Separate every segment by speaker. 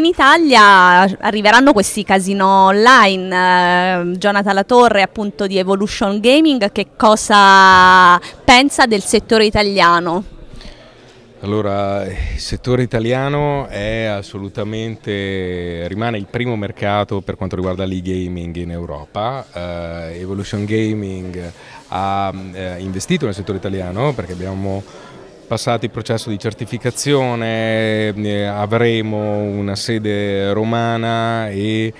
Speaker 1: in Italia arriveranno questi casino online. Eh, Jonathan Torre, appunto, di Evolution Gaming, che cosa pensa del settore italiano?
Speaker 2: Allora, il settore italiano è assolutamente, rimane il primo mercato per quanto riguarda l'e-gaming in Europa. Uh, Evolution Gaming ha uh, investito nel settore italiano perché abbiamo passato il processo di certificazione, eh, avremo una sede romana e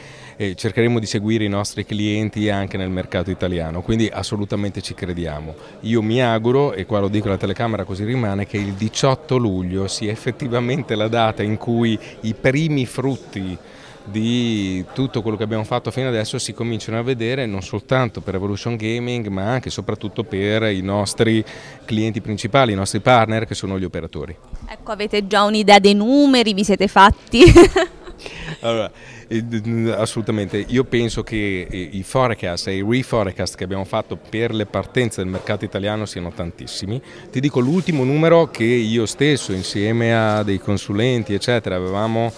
Speaker 2: cercheremo di seguire i nostri clienti anche nel mercato italiano, quindi assolutamente ci crediamo. Io mi auguro, e qua lo dico alla telecamera così rimane, che il 18 luglio sia effettivamente la data in cui i primi frutti di tutto quello che abbiamo fatto fino adesso si cominciano a vedere non soltanto per Evolution Gaming ma anche e soprattutto per i nostri clienti principali, i nostri partner che sono gli operatori.
Speaker 1: Ecco, avete già un'idea dei numeri, vi siete fatti?
Speaker 2: allora, assolutamente, io penso che eh, i forecast e i reforecast che abbiamo fatto per le partenze del mercato italiano siano tantissimi. Ti dico l'ultimo numero che io stesso insieme a dei consulenti eccetera avevamo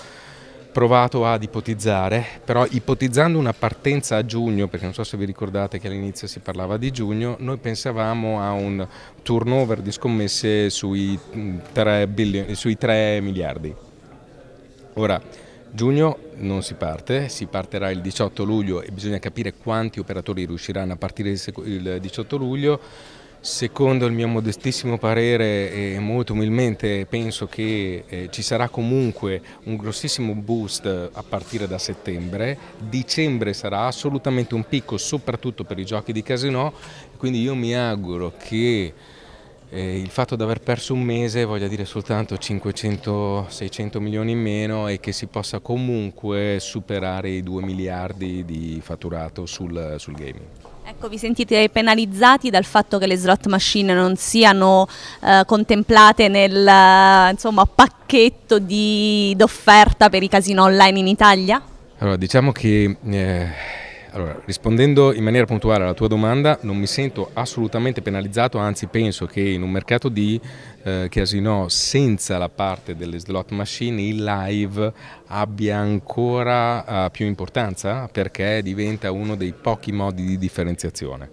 Speaker 2: provato ad ipotizzare, però ipotizzando una partenza a giugno, perché non so se vi ricordate che all'inizio si parlava di giugno, noi pensavamo a un turnover di scommesse sui 3, mm, billion, sui 3 miliardi. Ora, giugno non si parte, si partirà il 18 luglio e bisogna capire quanti operatori riusciranno a partire il 18 luglio Secondo il mio modestissimo parere e molto umilmente penso che eh, ci sarà comunque un grossissimo boost a partire da settembre, dicembre sarà assolutamente un picco soprattutto per i giochi di casino, quindi io mi auguro che eh, il fatto di aver perso un mese voglia dire soltanto 500-600 milioni in meno e che si possa comunque superare i 2 miliardi di fatturato sul, sul gaming.
Speaker 1: Ecco, vi sentite penalizzati dal fatto che le slot machine non siano eh, contemplate nel eh, insomma, pacchetto d'offerta per i casino online in Italia?
Speaker 2: Allora, diciamo che eh, allora, rispondendo in maniera puntuale alla tua domanda, non mi sento assolutamente penalizzato, anzi penso che in un mercato di eh, casino senza la parte delle slot machine il live abbia ancora eh, più importanza perché diventa uno dei pochi modi di differenziazione.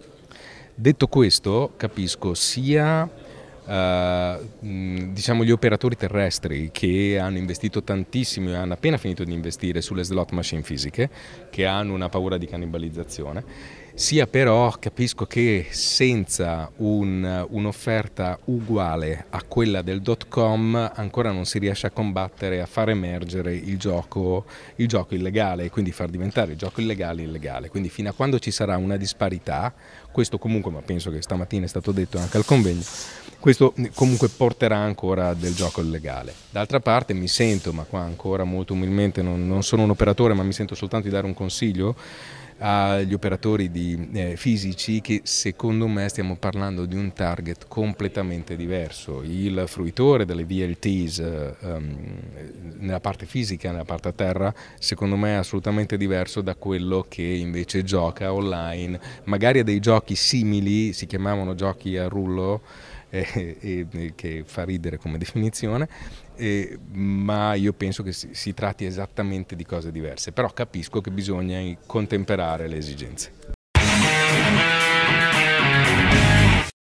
Speaker 2: Detto questo, capisco sia eh, mm, diciamo gli operatori terrestri che hanno investito tantissimo e hanno appena finito di investire sulle slot machine fisiche, che hanno una paura di cannibalizzazione, sia però capisco che senza un'offerta uguale a quella del dot com ancora non si riesce a combattere, a far emergere il gioco, il gioco illegale e quindi far diventare il gioco illegale illegale. Quindi fino a quando ci sarà una disparità, questo comunque, ma penso che stamattina è stato detto anche al convegno, questo mm, comunque porterà ancora del gioco illegale. D'altra parte mi sento, ma qua ancora molto umilmente non, non sono un operatore, ma mi sento soltanto di dare un consiglio agli operatori di, eh, fisici che secondo me stiamo parlando di un target completamente diverso. Il fruitore delle VLTs eh, ehm, nella parte fisica, nella parte a terra, secondo me è assolutamente diverso da quello che invece gioca online, magari a dei giochi simili, si chiamavano giochi a rullo, eh, eh, che fa ridere come definizione, eh, ma io penso che si, si tratti esattamente di cose diverse, però capisco che bisogna contemperare le esigenze.